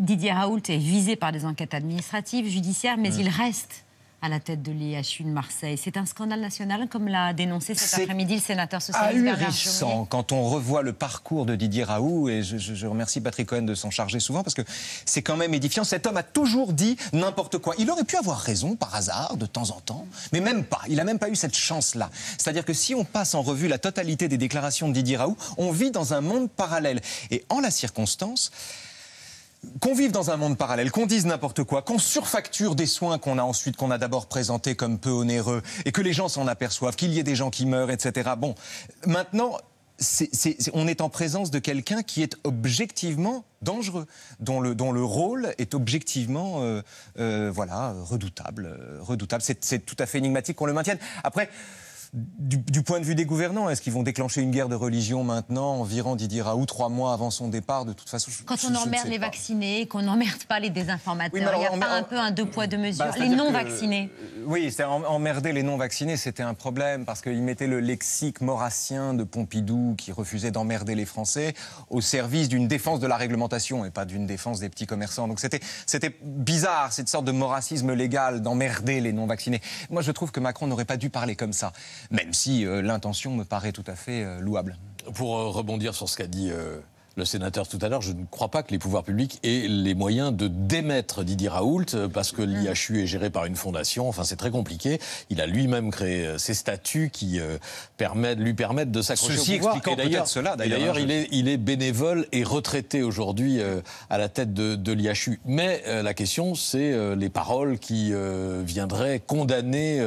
Didier Raoult est visé par des enquêtes administratives, judiciaires, mais il reste à la tête de l'IHU de Marseille. C'est un scandale national, comme l'a dénoncé cet après-midi le sénateur socialiste Bernard quand on revoit le parcours de Didier Raoult, et je, je remercie Patrick Cohen de s'en charger souvent, parce que c'est quand même édifiant. Cet homme a toujours dit n'importe quoi. Il aurait pu avoir raison, par hasard, de temps en temps, mais même pas. Il n'a même pas eu cette chance-là. C'est-à-dire que si on passe en revue la totalité des déclarations de Didier Raoult, on vit dans un monde parallèle. Et en la circonstance qu'on vive dans un monde parallèle, qu'on dise n'importe quoi, qu'on surfacture des soins qu'on a ensuite, qu'on a d'abord présentés comme peu onéreux, et que les gens s'en aperçoivent, qu'il y ait des gens qui meurent, etc. Bon, maintenant, c'est, on est en présence de quelqu'un qui est objectivement dangereux, dont le, rôle est objectivement euh, euh, voilà, redoutable. Euh, redoutable. C'est, c'est tout à fait énigmatique qu'on le maintienne. Après, du, point de vue des gouvernants, est-ce qu'ils vont déclencher une guerre de religion maintenant en virant Didier Raoult trois mois avant son départ De toute façon, Quand on emmerde les vaccinés et qu'on n'emmerde pas les désinformateurs, il n'y a un peu un deux poids deux bah, mesures. les non-vaccinés. Euh, oui, c'est emmerder les non-vaccinés, c'était un problème parce qu'ils mettaient le lexique maurassien de Pompidou qui refusait d'emmerder les Français au service d'une défense de la réglementation et pas d'une défense des petits commerçants. Donc c'était bizarre cette sorte de moracisme légal d'emmerder les non-vaccinés. Moi, je trouve que Macron n'aurait pas dû parler comme ça même si euh, l'intention me paraît tout à fait euh, louable. Pour euh, rebondir sur ce qu'a dit le sénateur tout à l'heure, je ne crois pas que les pouvoirs publics aient les moyens de démettre Didier Raoult euh, parce que ah. l'IHU est géré par une fondation. Enfin, c'est très compliqué. Il a lui-même créé euh, ses statuts qui euh, lui permettent de s'accrocher Ceci au pouvoir. cela, d'ailleurs. Il est, il est, bénévole et retraité aujourd'hui à la tête de, de l'IHU. Mais la question, c'est les paroles qui viendraient condamner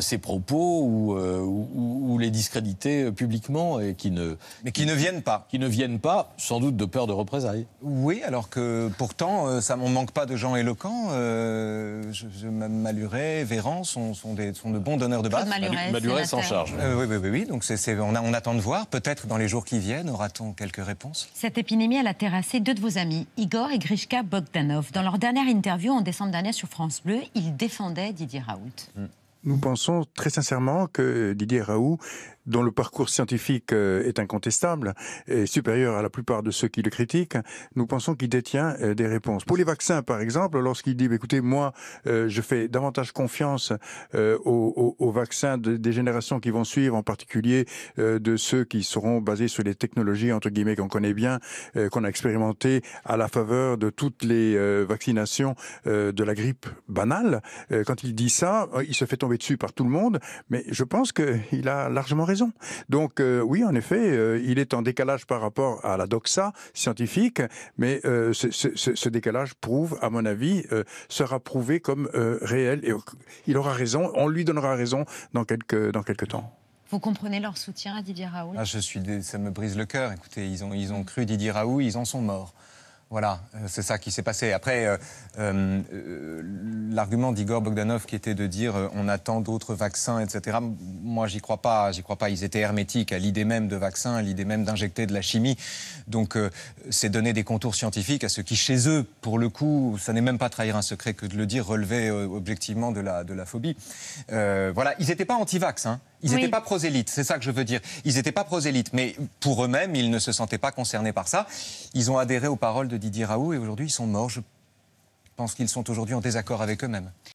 ses propos ou, ou, les discréditer publiquement et qui ne... Mais qui ne viennent pas. Qui ne viennent pas sans doute de peur de représailles. Oui, alors que pourtant, euh, ça, ne manque pas de gens éloquents. Euh, Maluret, Véran sont, sont, des, sont de bons donneurs de base. Maluret, s'en charge. Euh, oui, oui, oui, Donc c'est on, on, attend de voir. Peut-être dans les jours qui viennent, aura-t-on quelques réponses. Cette épidémie, elle a terrassé deux de vos amis, Igor et Grishka Bogdanov. Dans leur dernière interview en décembre dernier sur France Bleu, ils défendaient Didier Raoult. Nous pensons très sincèrement que Didier Raoult dont le parcours scientifique euh, est incontestable et supérieur à la plupart de ceux qui le critiquent, nous pensons qu'il détient euh, des réponses. Pour les vaccins, par exemple, lorsqu'il dit, bah, écoutez, moi, euh, je fais davantage confiance aux, vaccins des générations qui vont suivre, en particulier de ceux qui seront basés sur les technologies, entre guillemets, qu'on connaît bien, qu'on a expérimenté à la faveur de toutes les vaccinations de la grippe banale. quand il dit ça, il se fait tomber dessus par tout le monde, mais je pense qu'il a largement donc euh, oui, en effet, euh, il est en décalage par rapport à la doxa scientifique, mais euh, ce, décalage prouve, à mon avis, sera prouvé comme réel. Et il aura raison, on lui donnera raison dans quelques, dans quelques temps. Vous comprenez leur soutien à Didier Raoult ah, je suis, Ça me brise le cœur. Écoutez, ils ont, ils ont cru Didier Raoult, ils en sont morts. Voilà, euh, c'est ça qui s'est passé. Après, euh, euh, l'argument d'Igor Bogdanov qui était de dire on attend d'autres vaccins, etc. Moi, j'y crois pas. J'y crois pas. Ils étaient hermétiques à l'idée même de vaccins, à l'idée même d'injecter de la chimie. Donc, c'est donner des contours scientifiques à ceux qui, chez eux, pour le coup, ça n'est même pas trahir un secret que de le dire, relever objectivement de la, de la phobie. voilà, ils n'étaient pas anti-vax. Hein. Ils n'étaient pas prosélytes, c'est ça que je veux dire. Ils n'étaient pas prosélytes, mais pour eux-mêmes, ils ne se sentaient pas concernés par ça. Ils ont adhéré aux paroles de Didier Raoult et aujourd'hui, ils sont morts. Je pense qu'ils sont aujourd'hui en désaccord avec eux-mêmes.